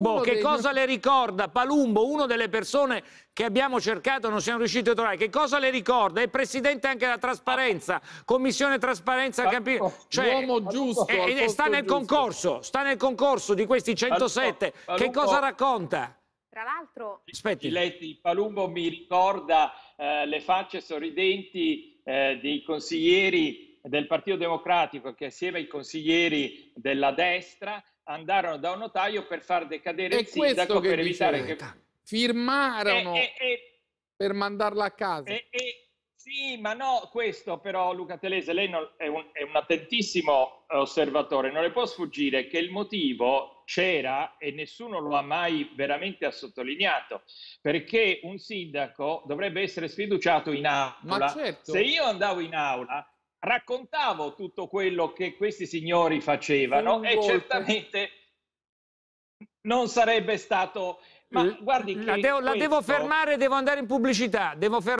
Bo, che dei... cosa le ricorda Palumbo, una delle persone che abbiamo cercato e non siamo riusciti a trovare? Che cosa le ricorda? È presidente anche della Trasparenza, Commissione Trasparenza, ah, capi... Oh, cioè, l'uomo giusto. E, eh, e eh, sta nel giusto. concorso, sta nel concorso di questi 107. Palumbo, che cosa racconta? Tra l'altro, Giletti, Palumbo mi ricorda eh, le facce sorridenti eh, dei consiglieri del Partito Democratico che assieme ai consiglieri della destra andarono da un notaio per far decadere è il sindaco per evitare che... Firmarono eh, eh, per mandarla a casa. Sì, ma no, questo però Luca Telese, lei non, è, un, è, un, attentissimo osservatore, non le può sfuggire che il motivo c'era e nessuno lo ha mai veramente ha sottolineato, perché un sindaco dovrebbe essere sfiduciato in aula. Ma certo. Se io andavo in aula raccontavo tutto quello che questi signori facevano e certamente non sarebbe stato... Ma guardi la, devo, questo... devo fermare, devo andare in pubblicità, devo fermare...